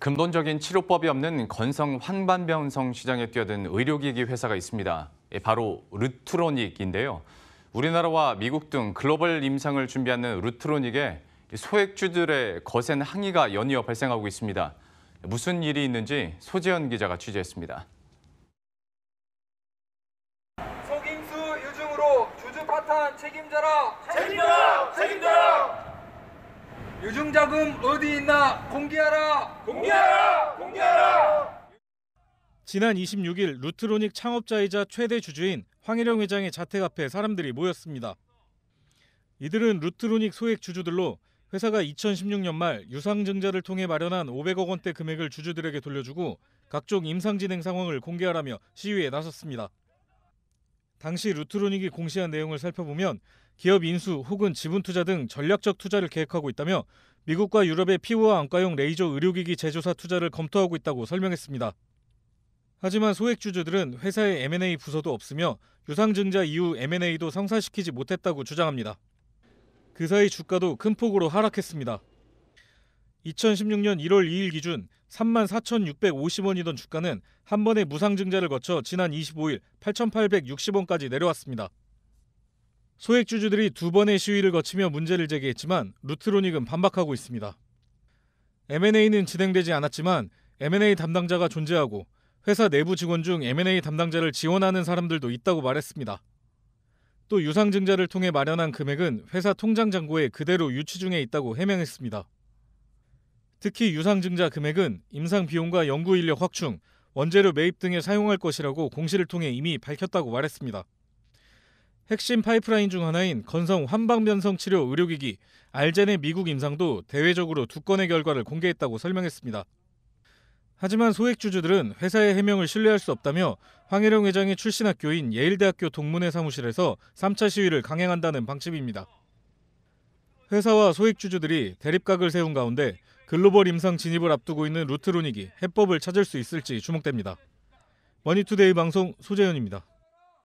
근본적인 치료법이 없는 건성 황반변성 시장에 뛰어든 의료기기 회사가 있습니다. 예, 바로 루트로닉인데요. 우리나라와 미국 등 글로벌 임상을 준비하는 루트로닉에 소액주들의 거센 항의가 연이어 발생하고 있습니다. 무슨 일이 있는지 소재현 기자가 취재했습니다. 서깅수 유증으로 주주 파탄 책임자라책임자라책임자라 유증자금 어디 있나 공개하라! 공개하라! 공개하라! 지난 26일 루트로닉 창업자이자 최대 주주인 황일영 회장의 자택 앞에 사람들이 모였습니다. 이들은 루트로닉 소액 주주들로 회사가 2016년 말 유상증자를 통해 마련한 500억 원대 금액을 주주들에게 돌려주고 각종 임상 진행 상황을 공개하라며 시위에 나섰습니다. 당시 루트로닉이 공시한 내용을 살펴보면 기업 인수 혹은 지분 투자 등 전략적 투자를 계획하고 있다며 미국과 유럽의 피부와 안과용 레이저 의료기기 제조사 투자를 검토하고 있다고 설명했습니다. 하지만 소액 주주들은 회사의 M&A 부서도 없으며 유상증자 이후 M&A도 성사시키지 못했다고 주장합니다. 그 사이 주가도 큰 폭으로 하락했습니다. 2016년 1월 2일 기준 34,650원이던 주가는 한 번의 무상증자를 거쳐 지난 25일 8,860원까지 내려왔습니다. 소액주주들이 두 번의 시위를 거치며 문제를 제기했지만 루트로닉은 반박하고 있습니다. M&A는 진행되지 않았지만 M&A 담당자가 존재하고 회사 내부 직원 중 M&A 담당자를 지원하는 사람들도 있다고 말했습니다. 또 유상증자를 통해 마련한 금액은 회사 통장 잔고에 그대로 유치 중에 있다고 해명했습니다. 특히 유상증자 금액은 임상 비용과 연구 인력 확충, 원재료 매입 등에 사용할 것이라고 공시를 통해 이미 밝혔다고 말했습니다. 핵심 파이프라인 중 하나인 건성 환방변성 치료 의료기기 알젠의 미국 임상도 대외적으로 두 건의 결과를 공개했다고 설명했습니다. 하지만 소액 주주들은 회사의 해명을 신뢰할 수 없다며 황혜령 회장의 출신 학교인 예일대학교 동문회 사무실에서 3차 시위를 강행한다는 방침입니다. 회사와 소액 주주들이 대립각을 세운 가운데 글로벌 임상 진입을 앞두고 있는 루트론이기 해법을 찾을 수 있을지 주목됩니다. 머니투데이 방송 소재현입니다.